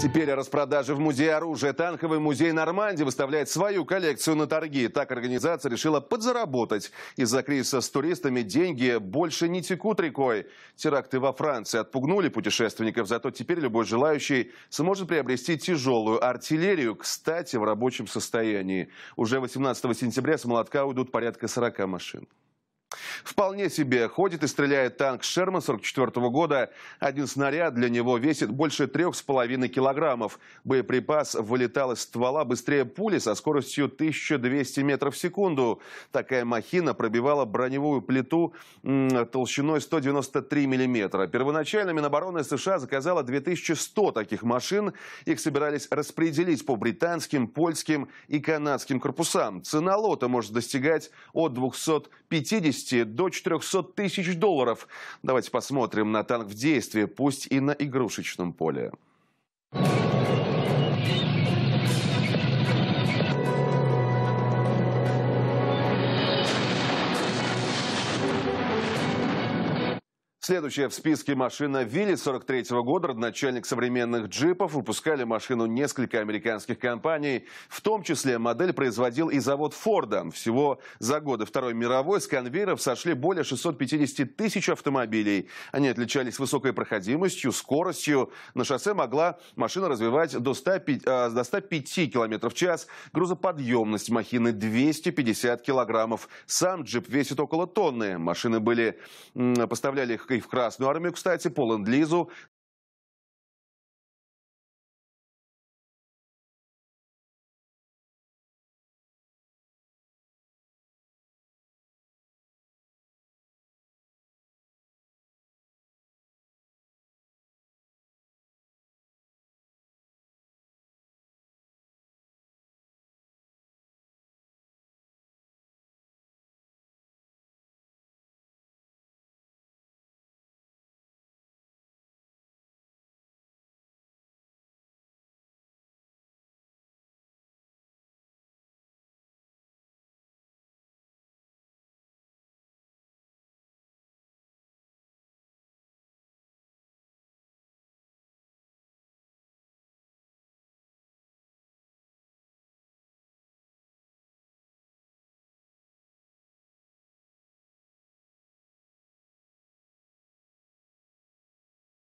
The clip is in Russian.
Теперь о распродаже в Музее оружия. Танковый музей Нормандии выставляет свою коллекцию на торги. Так организация решила подзаработать. Из-за кризиса с туристами деньги больше не текут рекой. Теракты во Франции отпугнули путешественников, зато теперь любой желающий сможет приобрести тяжелую артиллерию, кстати, в рабочем состоянии. Уже 18 сентября с молотка уйдут порядка 40 машин. Вполне себе ходит и стреляет танк «Шерман» 44 -го года. Один снаряд для него весит больше трех с половиной килограммов. Боеприпас вылетал из ствола быстрее пули со скоростью 1200 метров в секунду. Такая махина пробивала броневую плиту толщиной 193 миллиметра. Первоначально Минобороны США заказала 2100 таких машин. Их собирались распределить по британским, польским и канадским корпусам. Цена лота может достигать от 250 200 до 400 тысяч долларов. Давайте посмотрим на танк в действии, пусть и на игрушечном поле. Следующая в списке машина Вилли 43 -го года, родначальник современных джипов. Выпускали машину несколько американских компаний. В том числе модель производил и завод Форда. Всего за годы Второй мировой с конвейеров сошли более 650 тысяч автомобилей. Они отличались высокой проходимостью, скоростью. На шоссе могла машина развивать до 105, э, до 105 км в час. Грузоподъемность махины 250 килограммов. Сам джип весит около тонны. Машины были, поставляли их в Красную армию, кстати, по ленд-лизу